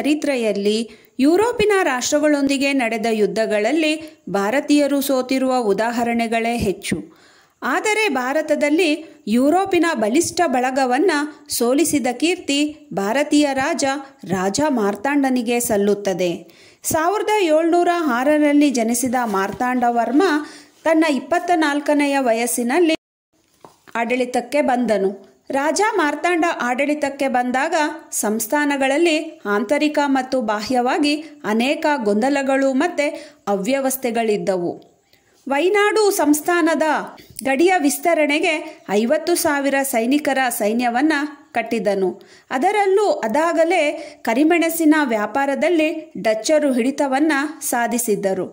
ಚರಿತ್ರೆಯಲ್ಲಿ ಯುರೋಪಿನ ರಾಷ್ಟ್ರಗಳೊಂದಿಗೆ ನಡೆದ ಯುದ್ಧಗಳಲ್ಲಿ ಭಾರತೀಯರು ಸೋತಿರುವ ಉದಾಹರಣೆಗಳೇ ಹೆಚ್ಚು ಆದರೆ ಭಾರತದಲ್ಲಿ ಯುರೋಪಿನ ಬಲಿಷ್ಠ ಬಳಗವನ್ನು ಸೋಲಿಸಿದ ಕೀರ್ತಿ ಭಾರತೀಯ ರಾಜ ರಾಜ ಮಾರ್ತಾಂಡನಿಗೆ ಸಲ್ಲುತ್ತದೆ ಸಾವಿರದ ಏಳ್ನೂರ ಆರರಲ್ಲಿ ಜನಿಸಿದ ಮಾರ್ತಾಂಡ ವರ್ಮ ತನ್ನ ಇಪ್ಪತ್ತ ನಾಲ್ಕನೆಯ ವಯಸ್ಸಿನಲ್ಲಿ ಆಡಳಿತಕ್ಕೆ ಬಂದನು ರಾಜ ಮಾರ್ತಾಂಡ ಆಡಳಿತಕ್ಕೆ ಬಂದಾಗ ಸಂಸ್ಥಾನಗಳಲ್ಲಿ ಆಂತರಿಕ ಮತ್ತು ಬಾಹ್ಯವಾಗಿ ಅನೇಕ ಗೊಂದಲಗಳು ಮತ್ತು ಅವ್ಯವಸ್ಥೆಗಳಿದ್ದವು ವೈನಾಡು ಸಂಸ್ಥಾನದ ಗಡಿಯ ವಿಸ್ತರಣೆಗೆ ಐವತ್ತು ಸಾವಿರ ಸೈನಿಕರ ಸೈನ್ಯವನ್ನು ಕಟ್ಟಿದನು ಅದರಲ್ಲೂ ಅದಾಗಲೇ ಕರಿಮೆಣಸಿನ ವ್ಯಾಪಾರದಲ್ಲಿ ಡಚ್ಚರು ಹಿಡಿತವನ್ನು ಸಾಧಿಸಿದ್ದರು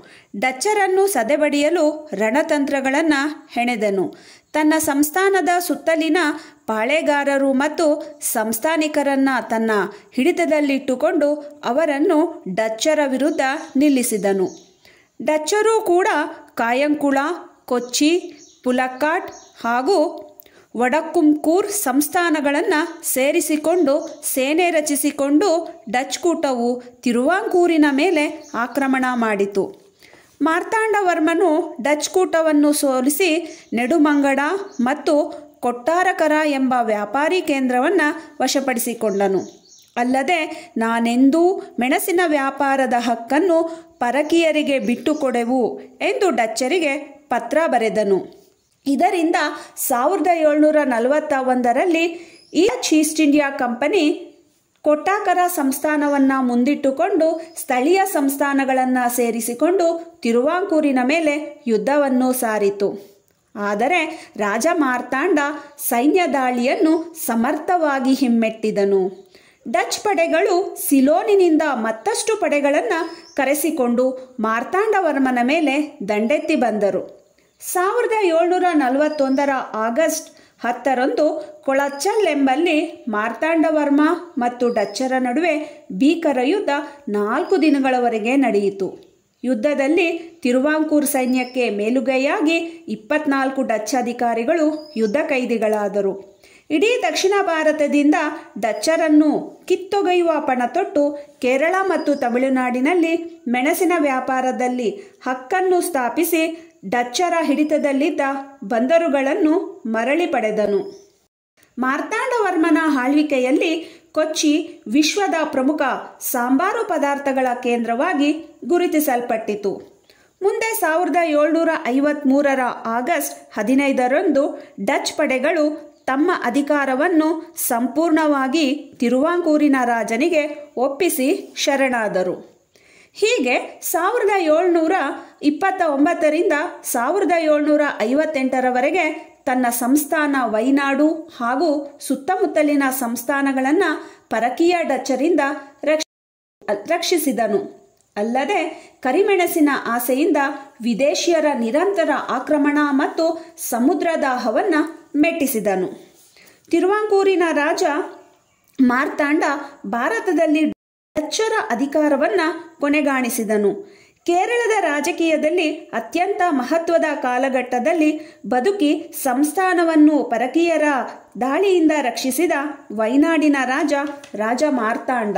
ಡಚ್ಚರನ್ನು ಸದೆಬಡಿಯಲು ರಣತಂತ್ರಗಳನ್ನು ಹೆಣೆದನು ತನ್ನ ಸಂಸ್ಥಾನದ ಸುತ್ತಲಿನ ಪಾಳೆಗಾರರು ಮತ್ತು ಸಂಸ್ಥಾನಿಕರನ್ನು ತನ್ನ ಹಿಡಿತದಲ್ಲಿಟ್ಟುಕೊಂಡು ಅವರನ್ನು ಡಚ್ಚರ ವಿರುದ್ಧ ನಿಲ್ಲಿಸಿದನು ಡಚ್ಚರು ಕೂಡ ಕಾಯಂಕುಳ ಕೊಚ್ಚಿ ಪುಲಕ್ಕಾಟ್ ಹಾಗೂ ವಡಕುಂಕೂರ್ ಸಂಸ್ಥಾನಗಳನ್ನು ಸೇರಿಸಿಕೊಂಡು ಸೇನೆ ರಚಿಸಿಕೊಂಡು ಡಚ್ ಕೂಟವು ತಿರುವಾಂಕೂರಿನ ಮೇಲೆ ಆಕ್ರಮಣ ಮಾಡಿತು ಮಾರ್ತಾಂಡವರ್ಮನು ಡಚ್ ಕೂಟವನ್ನು ಸೋಲಿಸಿ ನೆಡುಮಂಗಡ ಮತ್ತು ಕೊಟ್ಟಾರಕರ ಎಂಬ ವ್ಯಾಪಾರಿ ಕೇಂದ್ರವನ್ನು ವಶಪಡಿಸಿಕೊಂಡನು ಅಲ್ಲದೆ ನಾನೆಂದೂ ಮೆಣಸಿನ ವ್ಯಾಪಾರದ ಹಕ್ಕನ್ನು ಪರಕೀಯರಿಗೆ ಬಿಟ್ಟುಕೊಡೆವು ಎಂದು ಡಚ್ಚರಿಗೆ ಪತ್ರ ಬರೆದನು ಇದರಿಂದ ಸಾವಿರದ ಏಳ್ನೂರ ನಲವತ್ತ ಒಂದರಲ್ಲಿ ಈಸ್ಟ್ ಈಸ್ಟ್ ಇಂಡಿಯಾ ಕಂಪನಿ ಕೊಟ್ಟಾಕರ ಸಂಸ್ಥಾನವನ್ನು ಮುಂದಿಟ್ಟುಕೊಂಡು ಸ್ಥಳೀಯ ಸಂಸ್ಥಾನಗಳನ್ನು ಸೇರಿಸಿಕೊಂಡು ತಿರುವಾಂಕೂರಿನ ಮೇಲೆ ಯುದ್ಧವನ್ನು ಸಾರಿತು ಆದರೆ ರಾಜ ಮಾರ್ತಾಂಡ ಸೈನ್ಯ ದಾಳಿಯನ್ನು ಸಮರ್ಥವಾಗಿ ಹಿಮ್ಮೆಟ್ಟಿದನು ಡಚ್ ಪಡೆಗಳು ಸಿಲೋನಿನಿಂದ ಮತ್ತಷ್ಟು ಪಡೆಗಳನ್ನು ಕರೆಸಿಕೊಂಡು ಮಾರ್ತಾಂಡವರ್ಮನ ಮೇಲೆ ದಂಡೆತ್ತಿ ಬಂದರು ಸಾವಿರದ ಏಳ್ನೂರ ನಲವತ್ತೊಂದರ ಆಗಸ್ಟ್ ಹತ್ತರಂದು ಕೊಳಚಲ್ ಎಂಬಲ್ಲಿ ಮಾರ್ತಾಂಡವರ್ಮ ಮತ್ತು ಡಚ್ಚರ ನಡುವೆ ಭೀಕರ ಯುದ್ಧ ನಾಲ್ಕು ದಿನಗಳವರೆಗೆ ನಡೆಯಿತು ಯುದ್ಧದಲ್ಲಿ ತಿರುವಾಂಕೂರ್ ಸೈನ್ಯಕ್ಕೆ ಮೇಲುಗೈಯಾಗಿ ಇಪ್ಪತ್ನಾಲ್ಕು ಡಚ್ ಅಧಿಕಾರಿಗಳು ಯುದ್ಧ ಕೈದಿಗಳಾದರು ಇಡೀ ದಕ್ಷಿಣ ಭಾರತದಿಂದ ಡಚ್ಚರನ್ನು ಕಿತ್ತೊಗೆಯುವ ಪಣತೊಟ್ಟು ಕೇರಳ ಮತ್ತು ತಮಿಳುನಾಡಿನಲ್ಲಿ ಮೆಣಸಿನ ವ್ಯಾಪಾರದಲ್ಲಿ ಹಕ್ಕನ್ನು ಸ್ಥಾಪಿಸಿ ಡಚ್ಚರ ಹಿಡಿತದಲ್ಲಿದ್ದ ಬಂದರುಗಳನ್ನು ಮರಳಿ ಪಡೆದನು ಮಾರ್ತಾಂಡವರ್ಮನ ಆಳ್ವಿಕೆಯಲ್ಲಿ ಕೊಚ್ಚಿ ವಿಶ್ವದ ಪ್ರಮುಖ ಸಾಂಬಾರು ಪದಾರ್ಥಗಳ ಕೇಂದ್ರವಾಗಿ ಗುರುತಿಸಲ್ಪಟ್ಟಿತು ಮುಂದೆ ಸಾವಿರದ ಏಳ್ನೂರ ಐವತ್ತ್ಮೂರರ ಆಗಸ್ಟ್ ಹದಿನೈದರಂದು ಡಚ್ ಪಡೆಗಳು ತಮ್ಮ ಅಧಿಕಾರವನ್ನು ಸಂಪೂರ್ಣವಾಗಿ ತಿರುವಾಂಕೂರಿನ ರಾಜನಿಗೆ ಒಪ್ಪಿಸಿ ಶರಣಾದರು ಹೀಗೆ ಸಾವಿರದ ಏಳ್ನೂರ ಇಪ್ಪತ್ತ ಒಂಬತ್ತರಿಂದ ಸಾವಿರದ ಏಳ್ನೂರ ಐವತ್ತೆಂಟರವರೆಗೆ ತನ್ನ ಸಂಸ್ಥಾನ ವೈನಾಡು ಹಾಗೂ ಸುತ್ತಮುತ್ತಲಿನ ಸಂಸ್ಥಾನಗಳನ್ನು ಪರಕೀಯ ಡಚ್ಚರಿಂದ ರಕ್ಷ ರಕ್ಷಿಸಿದನು ಅಲ್ಲದೆ ಕರಿಮೆಣಸಿನ ಆಸೆಯಿಂದ ವಿದೇಶಿಯರ ನಿರಂತರ ಆಕ್ರಮಣ ಮತ್ತು ಸಮುದ್ರ ದಾಹವನ್ನು ಮೆಟ್ಟಿಸಿದನು ತಿರುವಾಂಕೂರಿನ ರಾಜ ಮಾರ್ತಾಂಡ ಭಾರತದಲ್ಲಿ ಡಚ್ಚರ ಅಧಿಕಾರವನ್ನು ಕೊನೆಗಾಣಿಸಿದನು ಕೇರಳದ ರಾಜಕೀಯದಲ್ಲಿ ಅತ್ಯಂತ ಮಹತ್ವದ ಕಾಲಘಟ್ಟದಲ್ಲಿ ಬದುಕಿ ಸಂಸ್ಥಾನವನ್ನು ಪರಕೀಯರ ದಾಳಿಯಿಂದ ರಕ್ಷಿಸಿದ ವೈನಾಡಿನ ರಾಜ ರಾಜ ಮಾರ್ತಾಂಡ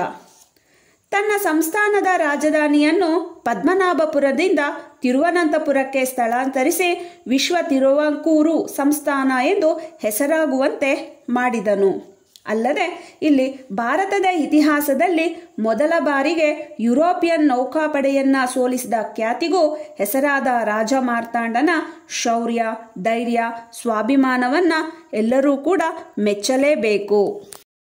ತನ್ನ ಸಂಸ್ಥಾನದ ರಾಜಧಾನಿಯನ್ನು ಪದ್ಮನಾಭಪುರದಿಂದ ತಿರುವನಂತಪುರಕ್ಕೆ ಸ್ಥಳಾಂತರಿಸಿ ವಿಶ್ವ ತಿರುವಂಕೂರು ಸಂಸ್ಥಾನ ಎಂದು ಹೆಸರಾಗುವಂತೆ ಮಾಡಿದನು ಅಲ್ಲದೆ ಇಲ್ಲಿ ಭಾರತದ ಇತಿಹಾಸದಲ್ಲಿ ಮೊದಲ ಬಾರಿಗೆ ಯುರೋಪಿಯನ್ ನೌಕಾಪಡೆಯನ್ನ ಸೋಲಿಸಿದ ಖ್ಯಾತಿಗೂ ಹೆಸರಾದ ರಾಜ ಮಾರ್ತಾಂಡನ ಶೌರ್ಯ ಧೈರ್ಯ ಸ್ವಾಭಿಮಾನವನ್ನು ಎಲ್ಲರೂ ಕೂಡ ಮೆಚ್ಚಲೇಬೇಕು